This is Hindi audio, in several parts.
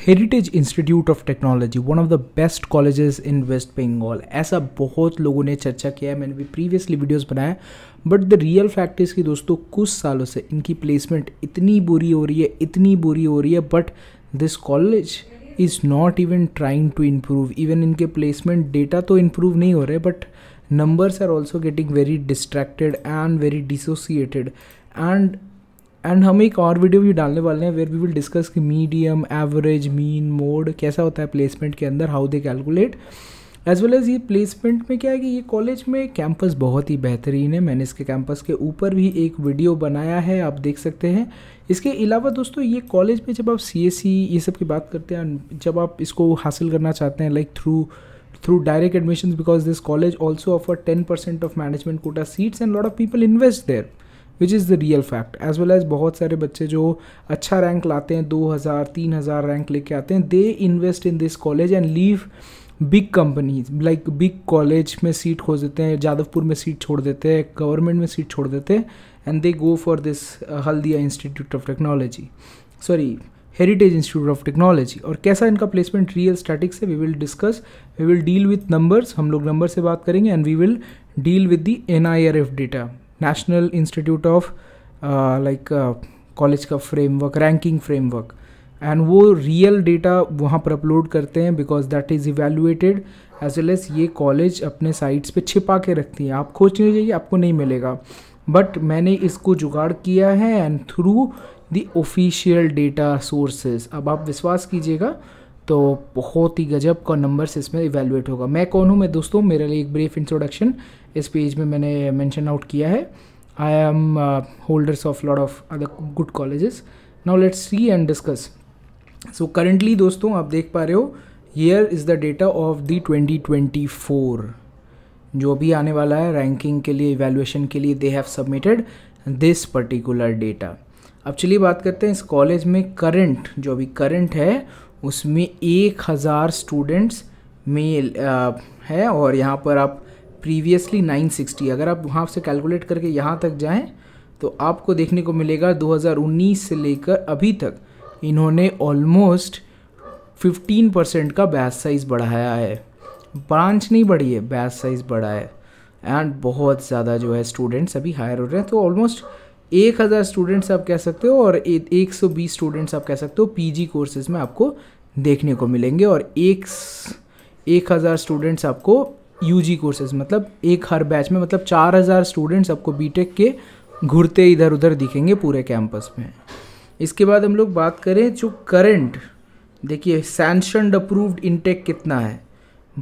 Heritage Institute of Technology one of the best colleges in West Bengal ऐसा बहुत लोगों ने चर्चा किया है मैंने भी प्रीवियसली वीडियोस बनाए but the real fact is कि दोस्तों कुछ सालों से इनकी प्लेसमेंट इतनी बुरी हो रही है इतनी बुरी हो रही है but this college is not even trying to improve इवन इनके प्लेसमेंट डेटा तो इम्प्रूव नहीं हो रहे but numbers are also getting very distracted and very dissociated and and हम एक और वीडियो भी डालने वाले हैं वेयर वी विल डिस्कस कि मीडियम एवरेज मीन मोड कैसा होता है प्लेसमेंट के अंदर how they calculate as well as ये प्लेसमेंट में क्या है कि ये कॉलेज में कैंपस बहुत ही बेहतरीन है मैंने इसके कैंपस के ऊपर भी एक वीडियो बनाया है आप देख सकते हैं इसके अलावा दोस्तों ये कॉलेज में जब आप सी e ये सब की बात करते हैं जब आप इसको हासिल करना चाहते हैं like through through direct admission because this college also offer ten percent of management quota seats and lot of people invest there which is the real fact as well as बहुत सारे बच्चे जो अच्छा रैंक लाते हैं दो हज़ार तीन हज़ार रैंक लेके आते हैं they invest in this college and leave big companies like big college में सीट खोज देते हैं जादवपुर में सीट छोड़ देते हैं गवर्नमेंट में सीट छोड़ देते हैं and they go for this Haldia Institute of Technology sorry Heritage Institute of Technology और कैसा इनका प्लेसमेंट रियल स्टैटिक्स है we will discuss we will deal with numbers हम लोग नंबर से बात करेंगे and we will deal with the N I R F data National Institute of like college का फ्रेमवर्क रैंकिंग फ्रेमवर्क एंड वो रियल डेटा वहाँ पर अपलोड करते हैं because that is evaluated as well as ये कॉलेज अपने साइट्स पे छिपा के रखती हैं आप खोज नहीं जाइए आपको नहीं मिलेगा बट मैंने इसको जुगाड़ किया है and through the official data sources अब आप विश्वास कीजिएगा तो बहुत ही गजब का नंबर्स इसमें इवेलुएट होगा मैं कौन हूँ मैं दोस्तों मेरे लिए एक ब्रीफ इंट्रोडक्शन इस पेज में मैंने मेंशन आउट किया है I M holders of lot of other good colleges now let's see and discuss so currently दोस्तों आप देख पा रहे हो year is the data of the twenty twenty four जो भी आने वाला है रैंकिंग के लिए इवेलुएशन के लिए they have submitted this particular data अब चलिए बात करते हैं इस कॉलेज में करंट जो अभी करंट है उसमें एक हज़ार स्टूडेंट्स मेल है और यहाँ पर आप प्रीवियसली 960 अगर आप वहाँ से कैलकुलेट करके यहाँ तक जाएँ तो आपको देखने को मिलेगा 2019 से लेकर अभी तक इन्होंने ऑलमोस्ट 15 परसेंट का बैच साइज़ बढ़ाया है ब्रांच नहीं बढ़ी है बैच साइज़ बढ़ा है एंड बहुत ज़्यादा जो है स्टूडेंट्स अभी हायर हो रहे हैं तो ऑलमोस्ट एक हज़ार स्टूडेंट्स आप कह सकते हो और एक सौ बीस स्टूडेंट्स आप कह सकते हो पीजी कोर्सेज में आपको देखने को मिलेंगे और एक एक हज़ार स्टूडेंट्स आपको यूजी कोर्सेज मतलब एक हर बैच में मतलब चार हज़ार स्टूडेंट्स आपको बीटेक के घूरते इधर उधर दिखेंगे पूरे कैंपस में इसके बाद हम लोग बात करें जो करंट देखिए सैंशनड अप्रूव्ड इनटेक कितना है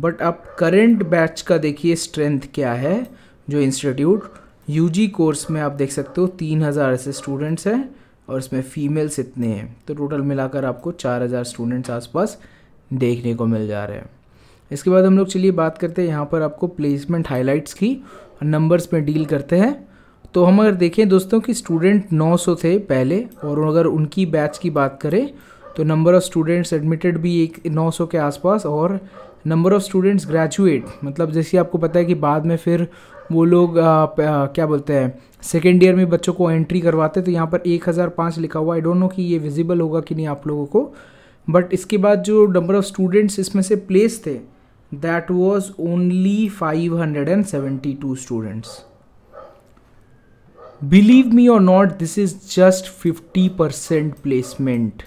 बट आप करंट बैच का देखिए स्ट्रेंथ क्या है जो इंस्टीट्यूट यूजी कोर्स में आप देख सकते हो तीन हज़ार ऐसे स्टूडेंट्स हैं और इसमें फ़ीमेल्स इतने हैं तो टोटल मिलाकर आपको चार हज़ार स्टूडेंट्स आसपास देखने को मिल जा रहे हैं इसके बाद हम लोग चलिए बात करते हैं यहाँ पर आपको प्लेसमेंट हाईलाइट्स की नंबर्स में डील करते हैं तो हम अगर देखें दोस्तों कि स्टूडेंट 900 थे पहले और अगर उनकी बैच की बात करें तो नंबर ऑफ़ स्टूडेंट्स एडमिटेड भी एक 900 के आसपास और नंबर ऑफ़ स्टूडेंट्स ग्रेजुएट मतलब जैसे आपको पता है कि बाद में फिर वो लोग आ, प, आ, क्या बोलते हैं सेकेंड ईयर में बच्चों को एंट्री करवाते तो यहाँ पर एक हज़ार पाँच लिखा हुआ आई डोंट नो कि ये विजिबल होगा कि नहीं आप लोगों को बट इसके बाद जो नंबर ऑफ स्टूडेंट्स इसमें से प्लेस थे that was only five hundred and seventy two students believe me और not this is just fifty percent placement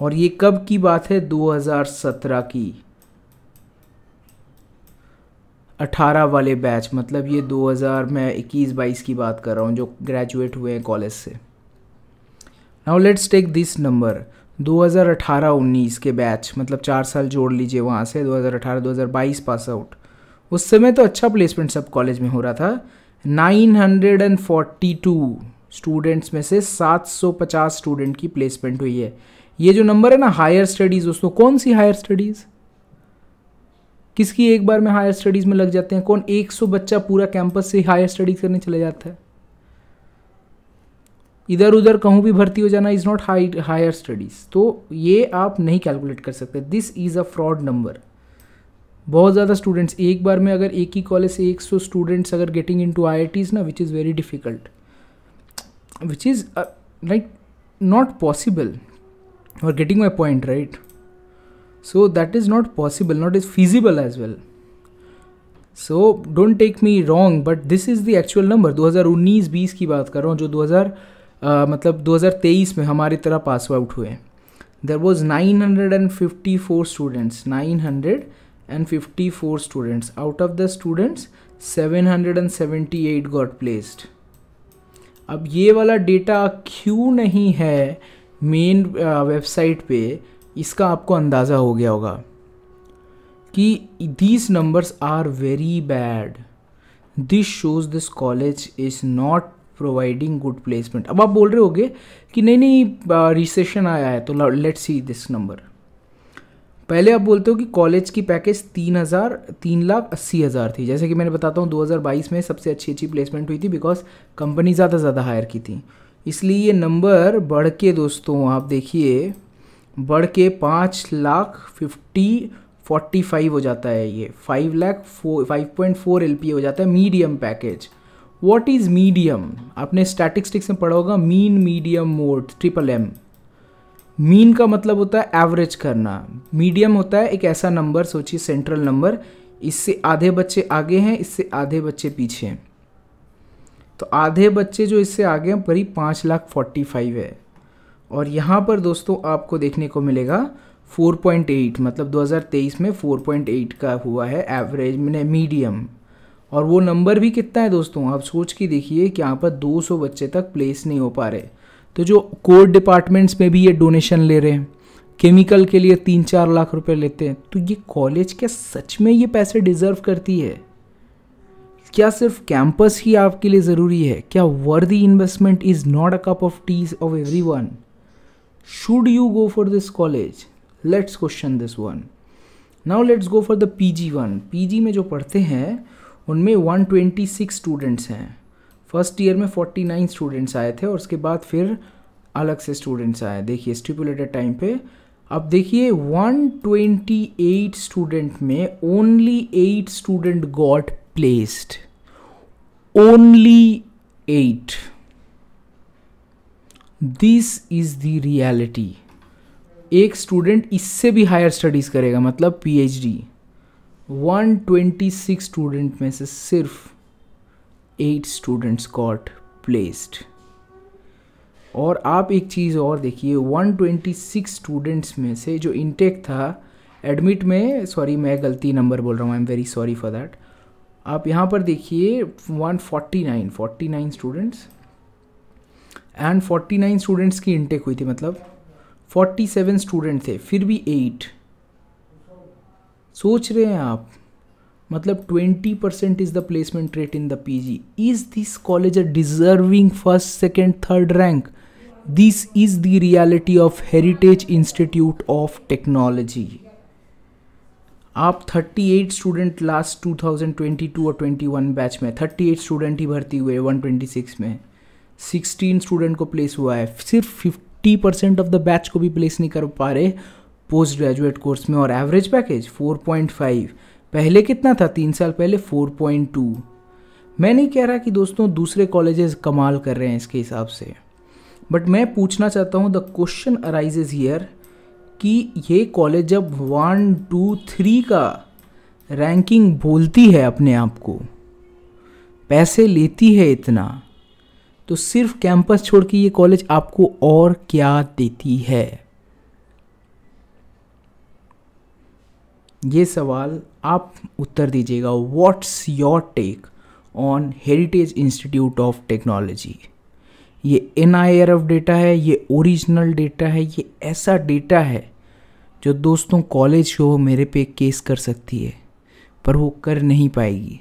और ये कब की बात है 2017 की 18 वाले बैच मतलब ये 2000 मैं 21 बाईस की बात कर रहा हूँ जो ग्रेजुएट हुए हैं कॉलेज से now let's take this number 2018-19 के बैच मतलब चार साल जोड़ लीजिए वहाँ से 2018-2022 पास आउट उस समय तो अच्छा प्लेसमेंट सब कॉलेज में हो रहा था 942 स्टूडेंट्स में से 750 स्टूडेंट की प्लेसमेंट हुई है ये जो नंबर है ना हायर स्टडीज़ दोस्तों कौन सी हायर स्टडीज़ किसकी एक बार में हायर स्टडीज़ में लग जाते हैं कौन 100 बच्चा पूरा कैंपस से हायर स्टडीज़ करने चले जाता है इधर उधर कहूँ भी भर्ती हो जाना is not high higher studies तो ये आप नहीं कैलकुलेट कर सकते this is a fraud number बहुत ज़्यादा स्टूडेंट्स एक बार में अगर एक ही कॉलेज से एक सौ स्टूडेंट्स अगर गेटिंग इन टू आई ना which is very difficult which is like not possible और getting my point right So that is not possible, not as feasible as well. So don't take me wrong but this is the actual number 2019-20 की बात कर रहा हूँ जो 2000 uh, मतलब 2023 में हमारी तरह पास आउट हुए there was 954 students 954 students out of the students 778 got placed अब ये वाला डेटा क्यों नहीं है मेन वेबसाइट uh, पे इसका आपको अंदाज़ा हो गया होगा कि these numbers are very bad this shows this college is not providing good placement अब आप बोल रहे होगे कि नहीं नहीं रिसेशन आया है तो लेट सी दिस नंबर पहले आप बोलते हो कि कॉलेज की पैकेज तीन हज़ार तीन लाख अस्सी हज़ार थी जैसे कि मैंने बताता हूँ 2022 में सबसे अच्छी अच्छी प्लेसमेंट हुई थी बिकॉज कंपनी ज़्यादा ज़्यादा हायर की थी इसलिए ये नंबर बढ़ के दोस्तों आप देखिए बढ़ के पाँच लाख फिफ्टी फोर्टी फाइव हो जाता है ये five lakh five point four L हो जाता है medium package what is medium आपने स्टैटिस्टिक्स में पढ़ा होगा mean medium mode triple M mean का मतलब होता है एवरेज करना मीडियम होता है एक ऐसा नंबर सोचिए सेंट्रल नंबर इससे आधे बच्चे आगे हैं इससे आधे बच्चे पीछे हैं तो आधे बच्चे जो इससे आगे हैं परी पाँच लाख फोर्टी फाइव है और यहाँ पर दोस्तों आपको देखने को मिलेगा 4.8 मतलब 2023 में 4.8 का हुआ है एवरेज मैंने मीडियम और वो नंबर भी कितना है दोस्तों आप सोच के देखिए कि यहाँ पर 200 बच्चे तक प्लेस नहीं हो पा रहे तो जो कोर डिपार्टमेंट्स में भी ये डोनेशन ले रहे हैं केमिकल के लिए तीन चार लाख रुपए लेते हैं तो ये कॉलेज क्या सच में ये पैसे डिज़र्व करती है क्या सिर्फ कैंपस ही आपके लिए ज़रूरी है क्या worthy investment is not a cup of teas of everyone should you go for this college let's question this one now let's go for the pg1 pg में जो पढ़ते हैं उनमें 126 स्टूडेंट्स हैं फर्स्ट ईयर में 49 स्टूडेंट्स आए थे और उसके बाद फिर अलग से स्टूडेंट्स आए देखिए स्टिपुलेटेड टाइम पे अब देखिए 128 स्टूडेंट में only eight student got placed only eight this is the reality एक स्टूडेंट इससे भी हायर स्टडीज़ करेगा मतलब पीएचडी 126 स्टूडेंट में से सिर्फ एट स्टूडेंट्स गॉट प्लेस्ड और आप एक चीज़ और देखिए 126 स्टूडेंट्स में से जो इंटेक था एडमिट में सॉरी मैं गलती नंबर बोल रहा हूँ I am very sorry for that आप यहाँ पर देखिए 149 49 students and forty nine students की इनटेक हुई थी मतलब फोर्टी सेवन स्टूडेंट थे फिर भी एट सोच रहे हैं आप मतलब twenty percent is the placement rate in the P G is this college a deserving first second third rank this is the reality of Heritage Institute of Technology आप 38 स्टूडेंट लास्ट 2022 और 21 बैच में 38 स्टूडेंट ही भर्ती हुए 126 में सिक्सटीन स्टूडेंट को प्लेस हुआ है सिर्फ fifty percent of the batch को भी प्लेस नहीं कर पा रहे पोस्ट ग्रेजुएट कोर्स में और average package four point five पहले कितना था तीन साल पहले फोर पॉइंट टू मैं नहीं कह रहा कि दोस्तों दूसरे कॉलेजेस कमाल कर रहे हैं इसके हिसाब से बट मैं पूछना चाहता हूँ द क्वेश्चन अराइजेज हियर कि ये कॉलेज जब वन टू थ्री का रैंकिंग बोलती है अपने आप को पैसे लेती है इतना तो सिर्फ कैंपस छोड़ के ये कॉलेज आपको और क्या देती है ये सवाल आप उत्तर दीजिएगा what's your take on Heritage Institute of Technology ये N I R F data है ये ओरिजिनल डेटा है ये ऐसा डेटा है जो दोस्तों कॉलेज को मेरे पे केस कर सकती है पर वो कर नहीं पाएगी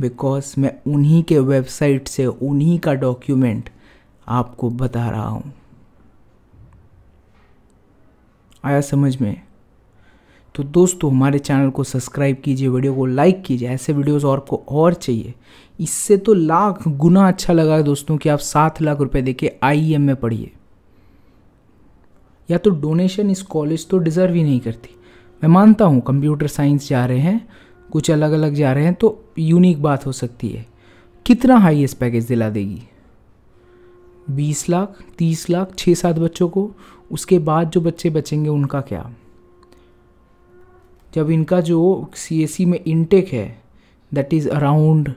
बिकॉज मैं उन्हीं के वेबसाइट से उन्हीं का डॉक्यूमेंट आपको बता रहा हूँ आया समझ में तो दोस्तों हमारे चैनल को सब्सक्राइब कीजिए वीडियो को लाइक कीजिए ऐसे वीडियोस और को और चाहिए इससे तो लाख गुना अच्छा लगा दोस्तों कि आप सात लाख रुपए देके आईएम e में पढ़िए या तो डोनेशन इस कॉलेज तो डिज़र्व ही नहीं करती मैं मानता हूँ कंप्यूटर साइंस जा रहे हैं कुछ अलग अलग जा रहे हैं तो यूनिक बात हो सकती है कितना हाईएस्ट पैकेज दिला देगी बीस लाख तीस लाख छः सात बच्चों को उसके बाद जो बच्चे बचेंगे उनका क्या जब इनका जो सी में इनटेक है that is around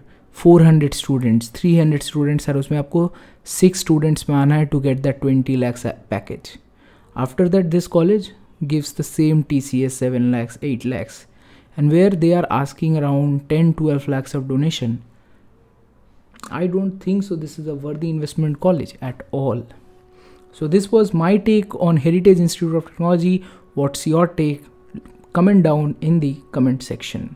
400 students 300 students sir उसमें आपको सिक्स स्टूडेंट्स में आना है to get that 20 lakhs package after that this college gives the same T C S seven lakhs eight lakhs and where they are asking around 10 12 lakhs of donation i don't think so this is a worthy investment college at all so this was my take on heritage institute of technology what's your take comment down in the comment section